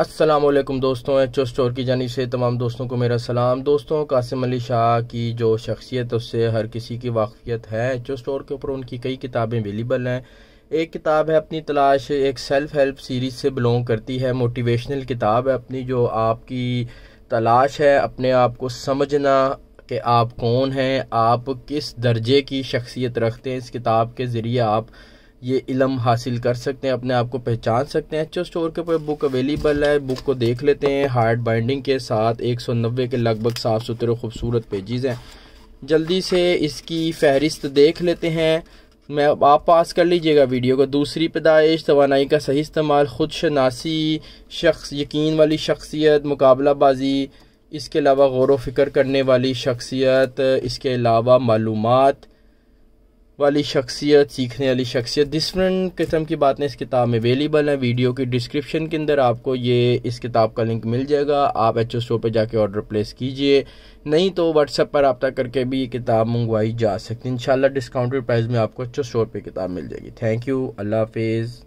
असलम दोस्तों H store की जानी से तमाम दोस्तों को मेरा सलाम दोस्तों कासिम अली शाह की जो शख्सियत उससे हर किसी की वाकफियत है एच स्टोर के ऊपर उनकी कई किताबें अवेलेबल हैं एक किताब है अपनी तलाश एक सेल्फ़ हेल्प सीरीज़ से बिलोंग करती है मोटिवेशनल किताब है अपनी जो आपकी तलाश है अपने आप को समझना कि आप कौन हैं आप किस दर्जे की शख्सियत रखते हैं इस किताब के ज़रिए आप ये इलम हासिल कर सकते हैं अपने आप को पहचान सकते हैं एच स्टोर के ऊपर बुक अवेलेबल है बुक को देख लेते हैं हार्ड बाइंडिंग के साथ एक सौ नब्बे के लगभग साफ़ सुथरे खूबसूरत पेजेज़ हैं जल्दी से इसकी फहरिस्त देख लेते हैं मैं आप पास कर लीजिएगा वीडियो को दूसरी पैदाइश तोानाई का सही इस्तेमाल खुद शनासी शख्स यकीन वाली शख्सियत मुकाबला बाजी इसके अलावा गौर व फिक्र करने वाली शख्सियत इसके अलावा मालूम वाली शख्सियत सीखने वाली शख्सियत डिफरेंट किस्म की बातें इस किताब में अवेलेबल हैं वीडियो की डिस्क्रिप्शन के अंदर आपको ये इस किताब का लिंक मिल जाएगा आप एच ओ स्टोर पर जाके ऑर्डर प्लेस कीजिए नहीं तो व्हाट्सएप पर रब्ता करके भी ये किताब मंगवाई जा सकती है इन डिस्काउंटेड प्राइस में आपको एच ओ स्टोर पर किताब मिल जाएगी थैंक यू अल्लाह हाफिज़